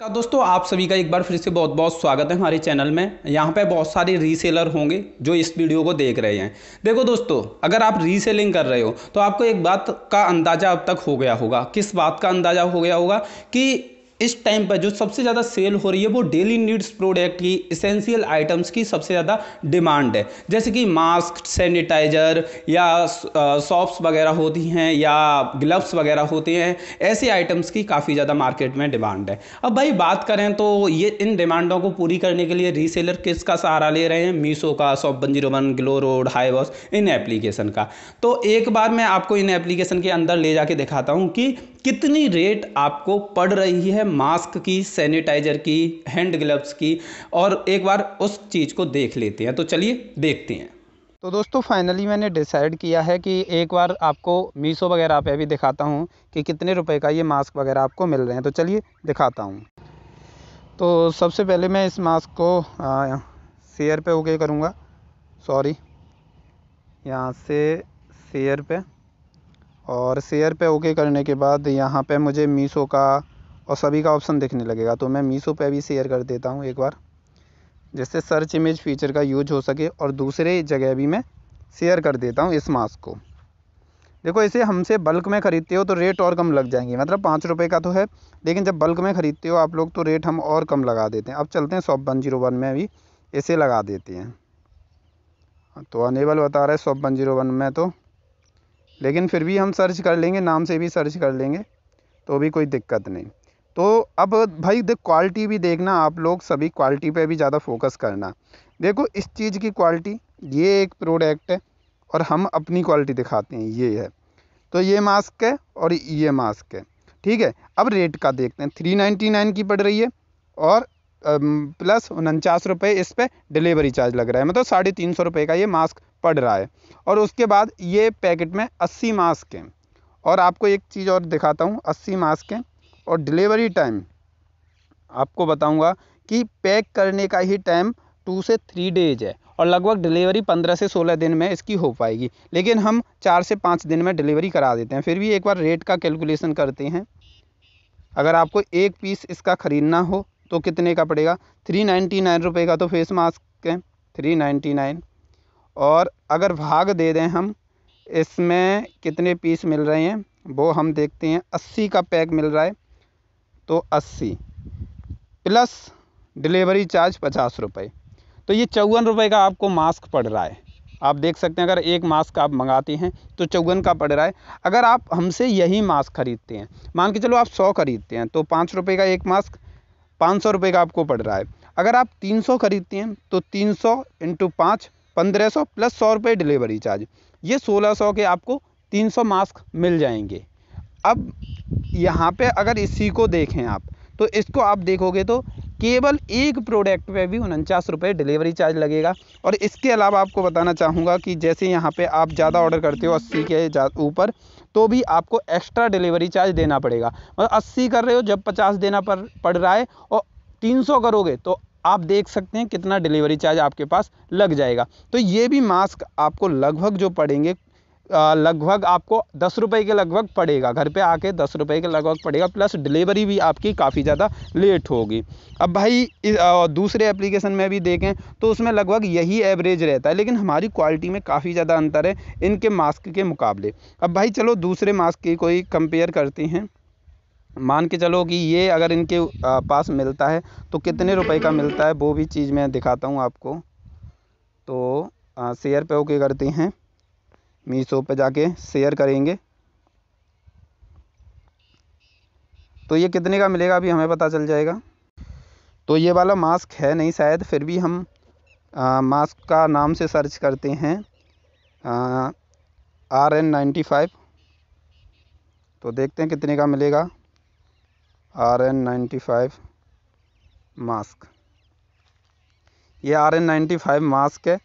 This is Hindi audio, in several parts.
का दोस्तों आप सभी का एक बार फिर से बहुत बहुत स्वागत है हमारे चैनल में यहाँ पे बहुत सारे रीसेलर होंगे जो इस वीडियो को देख रहे हैं देखो दोस्तों अगर आप रीसेलिंग कर रहे हो तो आपको एक बात का अंदाज़ा अब तक हो गया होगा किस बात का अंदाज़ा हो गया होगा कि इस टाइम पर जो सबसे ज़्यादा सेल हो रही है वो डेली नीड्स प्रोडक्ट की इसेंशियल आइटम्स की सबसे ज़्यादा डिमांड है जैसे कि मास्क सैनिटाइजर या सॉप्स वगैरह होती हैं या ग्लव्स वगैरह होते हैं ऐसे आइटम्स की काफ़ी ज़्यादा मार्केट में डिमांड है अब भाई बात करें तो ये इन डिमांडों को पूरी करने के लिए रीसेलर किसका सहारा ले रहे हैं मीशो का shop one zero one GlowRoad हाईवॉस इन एप्लीकेशन का तो एक बार मैं आपको इन एप्लीकेशन के अंदर ले जाके दिखाता हूँ कि कितनी रेट आपको पड़ रही है मास्क की सैनिटाइजर की हैंड ग्लव्स की और एक बार उस चीज़ को देख लेते हैं तो चलिए देखते हैं तो दोस्तों फाइनली मैंने डिसाइड किया है कि एक बार आपको मीशो वगैरह पे भी दिखाता हूँ कि कितने रुपए का ये मास्क वगैरह आपको मिल रहे हैं तो चलिए दिखाता हूँ तो सबसे पहले मैं इस मास्क को शेयर पे ओके करूँगा सॉरी यहाँ से शेयर पे और शेयर पे ओके करने के बाद यहाँ पे मुझे मीशो का और सभी का ऑप्शन दिखने लगेगा तो मैं मीशो पे भी शेयर कर देता हूँ एक बार जिससे सर्च इमेज फीचर का यूज हो सके और दूसरे जगह भी मैं शेयर कर देता हूँ इस मास्क को देखो इसे हमसे बल्क में ख़रीदते हो तो रेट और कम लग जाएंगे मतलब पाँच रुपये का तो है लेकिन जब बल्क में ख़रीदते हो आप लोग तो रेट हम और कम लगा देते हैं अब चलते हैं सॉप वन जीरो वन में भी इसे लगा देते हैं तो अनेबल बता रहा है सॉप वन जीरो वन में तो लेकिन फिर भी हम सर्च कर लेंगे नाम से भी सर्च कर लेंगे तो भी कोई दिक्कत नहीं तो अब भाई देख क्वालिटी भी देखना आप लोग सभी क्वालिटी पे भी ज़्यादा फोकस करना देखो इस चीज़ की क्वालिटी ये एक प्रोडक्ट है और हम अपनी क्वालिटी दिखाते हैं ये है तो ये मास्क है और ये मास्क है ठीक है अब रेट का देखते हैं थ्री नाइन्टी नाइन की पड़ रही है और प्लस उनचास रुपये इस पर डिलीवरी चार्ज लग रहा है मतलब साढ़े तीन सौ रुपये का ये मास्क पड़ रहा है और उसके बाद ये पैकेट में अस्सी मास्क हैं और आपको एक चीज़ और दिखाता हूँ अस्सी मास्क हैं और डिलीवरी टाइम आपको बताऊँगा कि पैक करने का ही टाइम टू से थ्री डेज है और लगभग डिलीवरी पंद्रह से सोलह दिन में इसकी हो पाएगी लेकिन हम चार से पाँच दिन में डिलीवरी करा देते हैं फिर भी एक बार रेट का कैलकुलेशन करते हैं अगर आपको एक पीस इसका ख़रीदना हो तो कितने का पड़ेगा थ्री नाइन्टी नाइन रुपये का तो फेस मास्क है थ्री नाइन्टी नाइन और अगर भाग दे दें हम इसमें कितने पीस मिल रहे हैं वो हम देखते हैं अस्सी का पैक मिल रहा है तो अस्सी प्लस डिलीवरी चार्ज पचास रुपये तो ये चौवन रुपये का आपको मास्क पड़ रहा है आप देख सकते हैं अगर एक मास्क आप मंगाते हैं तो चौवन का पड़ रहा है अगर आप हमसे यही मास्क ख़रीदते हैं मान के चलो आप सौ ख़रीदते हैं तो पाँच रुपये का एक मास्क पाँच सौ रुपये का आपको पड़ रहा है अगर आप तीन सौ ख़रीदते हैं तो तीन सौ इंटू पाँच पंद्रह सौ प्लस सौ रुपये डिलीवरी चार्ज ये सोलह सौ के आपको तीन सौ मास्क मिल जाएंगे अब यहाँ पे अगर इसी को देखें आप तो इसको आप देखोगे तो केवल एक प्रोडक्ट पे भी उनचास रुपये डिलीवरी चार्ज लगेगा और इसके अलावा आपको बताना चाहूँगा कि जैसे यहाँ पे आप ज़्यादा ऑर्डर करते हो अस्सी के ऊपर तो भी आपको एक्स्ट्रा डिलीवरी चार्ज देना पड़ेगा मतलब अस्सी कर रहे हो जब पचास देना पड़ पड़ रहा है और तीन सौ करोगे तो आप देख सकते हैं कितना डिलीवरी चार्ज आपके पास लग जाएगा तो ये भी मास्क आपको लगभग जो पड़ेंगे लगभग आपको दस रुपये के लगभग पड़ेगा घर पे आके दस रुपये के लगभग पड़ेगा प्लस डिलीवरी भी आपकी काफ़ी ज़्यादा लेट होगी अब भाई दूसरे एप्लीकेशन में भी देखें तो उसमें लगभग यही एवरेज रहता है लेकिन हमारी क्वालिटी में काफ़ी ज़्यादा अंतर है इनके मास्क के मुकाबले अब भाई चलो दूसरे मास्क की कोई कंपेयर करते हैं मान के चलो कि ये अगर इनके पास मिलता है तो कितने रुपए का मिलता है वो भी चीज़ मैं दिखाता हूँ आपको तो शेयर पे ओके करते हैं मीशो पे जाके शेयर करेंगे तो ये कितने का मिलेगा अभी हमें पता चल जाएगा तो ये वाला मास्क है नहीं शायद फिर भी हम आ, मास्क का नाम से सर्च करते हैं आर एन नाइन्टी फाइव तो देखते हैं कितने का मिलेगा R N ninety five mask ये R N ninety five mask है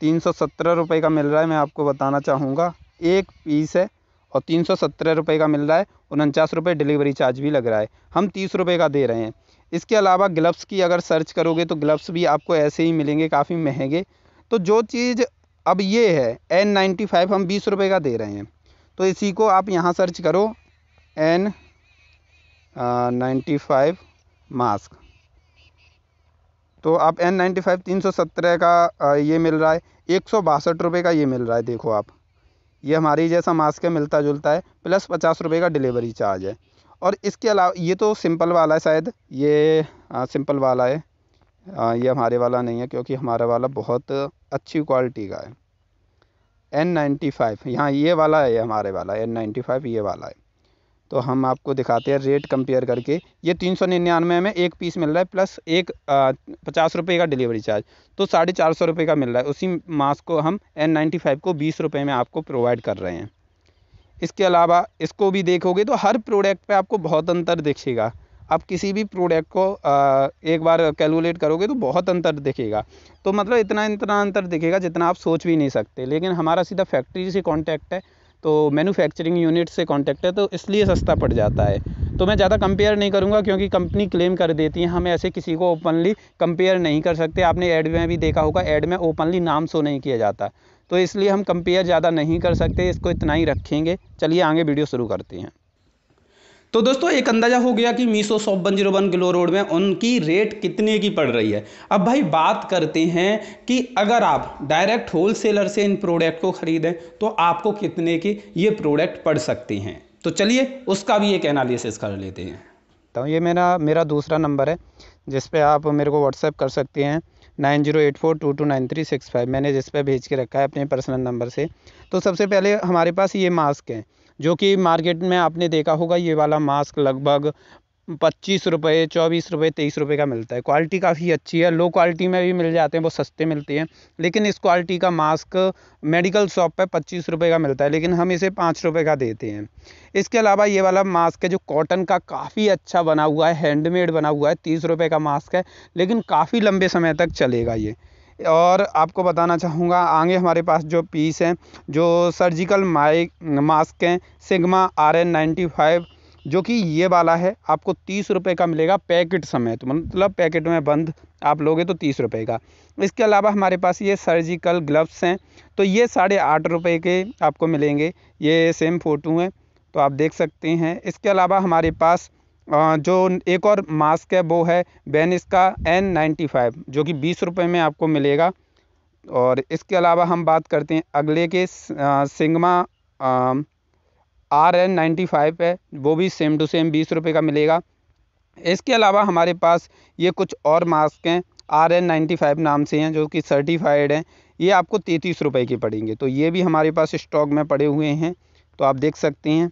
तीन सौ सत्रह रुपये का मिल रहा है मैं आपको बताना चाहूँगा एक पीस है और तीन सौ सत्रह रुपये का मिल रहा है उनचास रुपये डिलीवरी चार्ज भी लग रहा है हम तीस रुपये का दे रहे हैं इसके अलावा ग्लव्स की अगर सर्च करोगे तो ग्लव्स भी आपको ऐसे ही मिलेंगे काफ़ी महंगे तो जो चीज़ अब ये है एन नाइन्टी फाइव हम बीस रुपये का दे रहे हैं तो इसी को आप यहाँ सर्च करो एन नाइन्टी फाइव मास्क तो आप एन नाइन्टी फाइव तीन सौ सत्रह का ये मिल रहा है एक सौ बासठ रुपये का ये मिल रहा है देखो आप ये हमारी जैसा मास्क है मिलता जुलता है प्लस पचास रुपये का डिलीवरी चार्ज है और इसके अलावा ये तो सिंपल वाला है शायद ये आ, सिंपल वाला है आ, ये हमारे वाला नहीं है क्योंकि हमारा वाला बहुत अच्छी क्वालिटी का है एन नाइन्टी फाइव यहाँ ये वाला है ये हमारे वाला एन नाइन्टी फाइव ये वाला है तो हम आपको दिखाते हैं रेट कंपेयर करके ये तीन सौ निन्यानवे में एक पीस मिल रहा है प्लस एक पचास रुपये का डिलीवरी चार्ज तो साढ़े चार सौ रुपये का मिल रहा है उसी मास्क को हम एन नाइन्टी फाइव को बीस रुपये में आपको प्रोवाइड कर रहे हैं इसके अलावा इसको भी देखोगे तो हर प्रोडक्ट पे आपको बहुत अंतर दिखेगा आप किसी भी प्रोडक्ट को आ, एक बार कैलकुलेट करोगे तो बहुत अंतर दिखेगा तो मतलब इतना इतना अंतर दिखेगा जितना आप सोच भी नहीं सकते लेकिन हमारा सीधा फैक्ट्री से कॉन्टैक्ट है तो मैन्युफैक्चरिंग यूनिट से कॉन्टैक्ट है तो इसलिए सस्ता पड़ जाता है तो मैं ज़्यादा कंपेयर नहीं करूँगा क्योंकि कंपनी क्लेम कर देती है हम ऐसे किसी को ओपनली कंपेयर नहीं कर सकते आपने ऐड में भी देखा होगा ऐड में ओपनली नाम शो नहीं किया जाता तो इसलिए हम कंपेयर ज़्यादा नहीं कर सकते इसको इतना ही रखेंगे चलिए आगे वीडियो शुरू करते हैं तो दोस्तों एक अंदाज़ा हो गया कि Meesho shop one zero one GlowRoad में उनकी रेट कितने की पड़ रही है अब भाई बात करते हैं कि अगर आप डायरेक्ट होलसेलर से इन प्रोडक्ट को ख़रीदें तो आपको कितने की ये प्रोडक्ट पड़ सकती हैं तो चलिए उसका भी एक एनालिसिस कर लेते हैं तो ये मेरा मेरा दूसरा नंबर है जिस पर आप मेरे को व्हाट्सएप कर सकते हैं nine zero eight four two two nine three six five मैंने जिस पर भेज के रखा है अपने पर्सनल नंबर से तो सबसे पहले हमारे पास ये मास्क हैं जो कि मार्केट में आपने देखा होगा ये वाला मास्क लगभग पच्चीस रुपये चौबीस रुपये तेईस रुपये का मिलता है क्वालिटी काफ़ी अच्छी है लो क्वालिटी में भी मिल जाते हैं बहुत सस्ते मिलते हैं लेकिन इस क्वालिटी का मास्क मेडिकल शॉप पर पच्चीस रुपये का मिलता है लेकिन हम इसे पाँच रुपये का देते हैं इसके अलावा ये वाला मास्क है जो कॉटन का काफ़ी अच्छा बना हुआ है हैंडमेड बना हुआ है तीस रुपये का मास्क है लेकिन काफ़ी लंबे समय तक चलेगा ये और आपको बताना चाहूँगा आगे हमारे पास जो पीस हैं जो सर्जिकल माइक मास्क हैं sigma R N ninety five जो कि ये वाला है आपको तीस रुपये का मिलेगा पैकेट समेत तो मतलब पैकेट में बंद आप लोगे तो तीस रुपये का इसके अलावा हमारे पास ये सर्जिकल ग्लव्स हैं तो ये साढ़े आठ रुपये के आपको मिलेंगे ये सेम फ़ोटो हैं तो आप देख सकते हैं इसके अलावा हमारे पास जो एक और मास्क है वो है बेनिस का एन नाइन्टी फाइव जो कि बीस रुपये में आपको मिलेगा और इसके अलावा हम बात करते हैं अगले के sigma R N ninety five है वो भी सेम टू सेम बीस रुपये का मिलेगा इसके अलावा हमारे पास ये कुछ और मास्क हैं आर एन नाइन्टी फाइव नाम से हैं जो कि सर्टिफाइड हैं ये आपको तैंतीस रुपये के पड़ेंगे तो ये भी हमारे पास स्टॉक में पड़े हुए हैं तो आप देख सकते हैं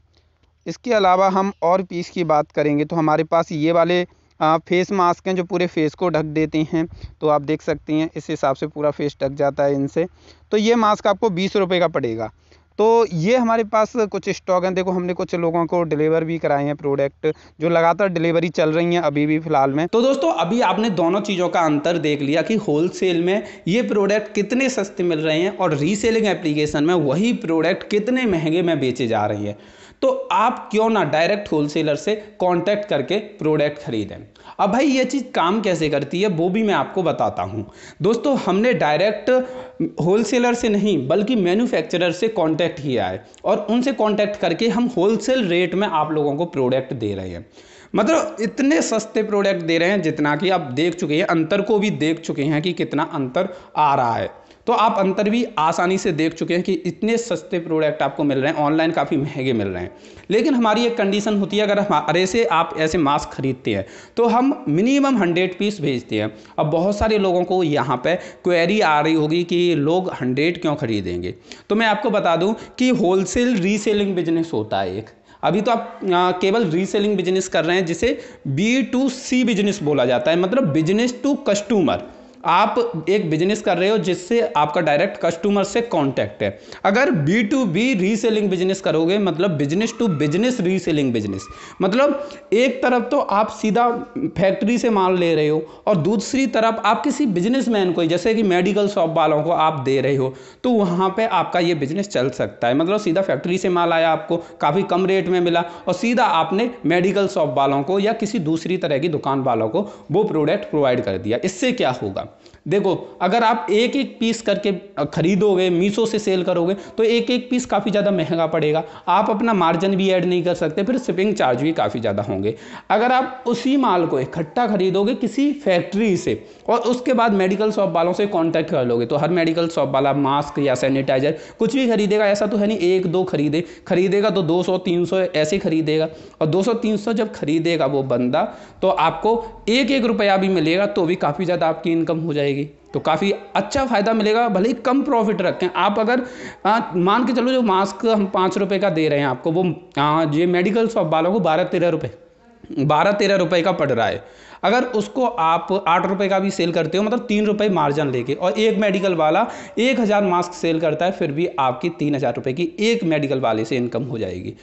इसके अलावा हम और पीस की बात करेंगे तो हमारे पास ये वाले फेस मास्क हैं जो पूरे फेस को ढक देते हैं तो आप देख सकती हैं इस हिसाब से पूरा फेस ढक जाता है इनसे तो ये मास्क आपको बीस रुपये का पड़ेगा तो ये हमारे पास कुछ स्टॉक हैं देखो हमने कुछ लोगों को डिलीवर भी कराए हैं प्रोडक्ट जो लगातार डिलीवरी चल रही हैं अभी भी फिलहाल में तो दोस्तों अभी आपने दोनों चीज़ों का अंतर देख लिया कि होलसेल में ये प्रोडक्ट कितने सस्ते मिल रहे हैं और रीसेलिंग एप्लीकेशन में वही प्रोडक्ट कितने महंगे में बेचे जा रही है तो आप क्यों ना डायरेक्ट होलसेलर से कांटेक्ट करके प्रोडक्ट खरीदें अब भाई ये चीज़ काम कैसे करती है वो भी मैं आपको बताता हूँ दोस्तों हमने डायरेक्ट होलसेलर से नहीं बल्कि मैन्युफैक्चरर से कांटेक्ट किया है और उनसे कांटेक्ट करके हम होलसेल रेट में आप लोगों को प्रोडक्ट दे रहे हैं मतलब इतने सस्ते प्रोडक्ट दे रहे हैं जितना कि आप देख चुके हैं अंतर को भी देख चुके हैं कि कितना अंतर आ रहा है तो आप अंतर भी आसानी से देख चुके हैं कि इतने सस्ते प्रोडक्ट आपको मिल रहे हैं ऑनलाइन काफ़ी महंगे मिल रहे हैं लेकिन हमारी एक कंडीशन होती है अगर हमारे से आप ऐसे मास्क खरीदते हैं तो हम मिनिमम हंड्रेड पीस भेजते हैं अब बहुत सारे लोगों को यहाँ पर क्वेरी आ रही होगी कि लोग हंड्रेड क्यों खरीदेंगे तो मैं आपको बता दूँ कि होलसेल रीसेलिंग बिजनेस होता है एक अभी तो आप आ, केवल रीसेलिंग बिजनेस कर रहे हैं जिसे बी टू सी बिजनेस बोला जाता है मतलब बिजनेस टू कस्टमर आप एक बिजनेस कर रहे हो जिससे आपका डायरेक्ट कस्टमर से कांटेक्ट है अगर B to B reselling business करोगे मतलब business to business reselling business मतलब एक तरफ तो आप सीधा फैक्ट्री से माल ले रहे हो और दूसरी तरफ आप किसी बिजनेसमैन को जैसे कि मेडिकल शॉप वालों को आप दे रहे हो तो वहाँ पर आपका ये बिजनेस चल सकता है मतलब सीधा फैक्ट्री से माल आया आपको काफ़ी कम रेट में मिला और सीधा आपने मेडिकल शॉप वालों को या किसी दूसरी तरह की दुकान वालों को वो प्रोडक्ट प्रोवाइड कर दिया इससे क्या होगा देखो अगर आप एक एक पीस करके खरीदोगे मीशो से सेल करोगे तो एक एक पीस काफ़ी ज़्यादा महंगा पड़ेगा आप अपना मार्जिन भी ऐड नहीं कर सकते फिर शिपिंग चार्ज भी काफ़ी ज़्यादा होंगे अगर आप उसी माल को इकट्ठा खरीदोगे किसी फैक्ट्री से और उसके बाद मेडिकल शॉप वालों से कॉन्टैक्ट कर लोगे तो हर मेडिकल शॉप वाला मास्क या सैनिटाइजर कुछ भी खरीदेगा ऐसा तो है नहीं एक दो खरीदे खरीदेगा तो दो सौ तीन सौ ऐसे खरीदेगा और दो सौ तीन सौ जब खरीदेगा वो बंदा तो आपको एक एक रुपया भी मिलेगा तो भी काफ़ी ज़्यादा आपकी इनकम हो जाएगी तो काफ़ी अच्छा फ़ायदा मिलेगा भले ही कम प्रॉफिट रखें आप अगर आ, मान के चलो जो मास्क हम पाँच रुपये का दे रहे हैं आपको वो आ, ये मेडिकल शॉप वालों को बारह तेरह रुपये बारह तेरह रुपये का पड़ रहा है अगर उसको आप आठ रुपये का भी सेल करते हो मतलब तीन रुपये मार्जिन लेके और एक मेडिकल वाला एक हज़ार मास्क सेल करता है फिर भी आपकी तीन हज़ार रुपये की एक मेडिकल वाले से इनकम हो जाएगी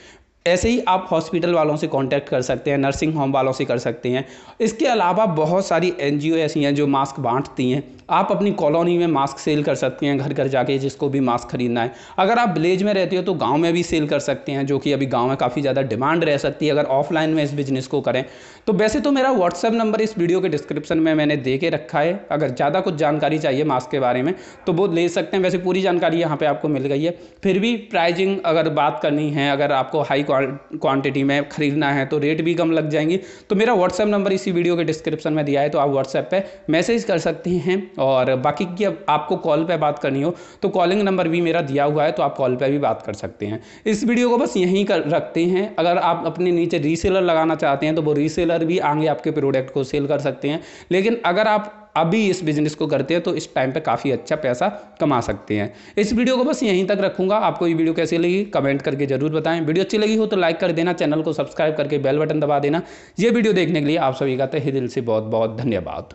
ऐसे ही आप हॉस्पिटल वालों से कांटेक्ट कर सकते हैं नर्सिंग होम वालों से कर सकते हैं इसके अलावा बहुत सारी एनजीओ ऐसी हैं जो मास्क बांटती हैं आप अपनी कॉलोनी में मास्क सेल कर सकते हैं घर घर जाके जिसको भी मास्क खरीदना है अगर आप विलेज में रहते हो तो गांव में भी सेल कर सकते हैं जो कि अभी गांव में काफ़ी ज़्यादा डिमांड रह सकती है अगर ऑफलाइन में इस बिज़नेस को करें तो वैसे तो मेरा व्हाट्सअप नंबर इस वीडियो के डिस्क्रिप्शन में मैंने दे के रखा है अगर ज़्यादा कुछ जानकारी चाहिए मास्क के बारे में तो वो ले सकते हैं वैसे पूरी जानकारी यहाँ पर आपको मिल गई है फिर भी प्राइजिंग अगर बात करनी है अगर आपको हाई क्वान्टिटी में ख़रीदना है तो रेट भी कम लग जाएंगी तो मेरा व्हाट्सअप नंबर इसी वीडियो के डिस्क्रिप्शन में दिया है तो आप व्हाट्सएप पर मैसेज कर सकते हैं और बाकी की अब आपको कॉल पर बात करनी हो तो कॉलिंग नंबर भी मेरा दिया हुआ है तो आप कॉल पर भी बात कर सकते हैं इस वीडियो को बस यहीं कर रखते हैं अगर आप अपने नीचे रीसेलर लगाना चाहते हैं तो वो रीसेलर भी आगे आपके प्रोडक्ट को सेल कर सकते हैं लेकिन अगर आप अभी इस बिज़नेस को करते हैं तो इस टाइम पे काफ़ी अच्छा पैसा कमा सकते हैं इस वीडियो को बस यहीं तक रखूंगा आपको ये वीडियो कैसी लगी कमेंट करके ज़रूर बताएं वीडियो अच्छी लगी हो तो लाइक कर देना चैनल को सब्सक्राइब करके बेल बटन दबा देना ये वीडियो देखने के लिए आप सभी का तहे दिल से बहुत बहुत धन्यवाद